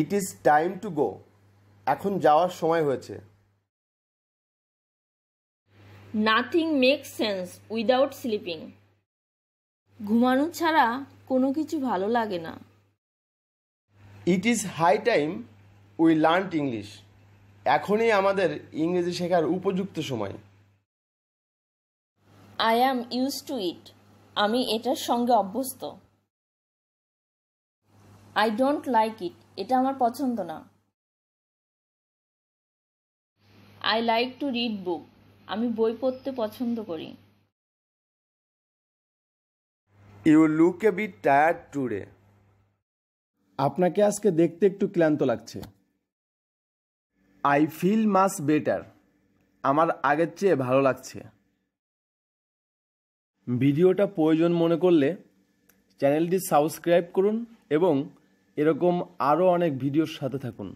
it is time to go এখন যাওয়ার সময় হয়েছে nothing make sense without sleeping ঘুমানো ছাড়া কোনো কিছু ভালো লাগে না it is high time we learn English এখনই আমাদের ইংরেজি শেখার উপযুক্ত সময় I am use to eat আমি এটার সঙ্গে অভ্যস্ত আই ডোন্ট লাইক ইট এটা আমার পছন্দ না I like to read book আমি বই পড়তে পছন্দ করি you look a bit tired today আপনাকে আজকে দেখতে একটু ক্লান্ত লাগছে আই ফিল মাস বেটার আমার আগের চেয়ে ভালো লাগছে ভিডিওটা প্রয়োজন মনে করলে চ্যানেলটি সাবস্ক্রাইব করুন এবং এরকম আরও অনেক ভিডিওর সাথে থাকুন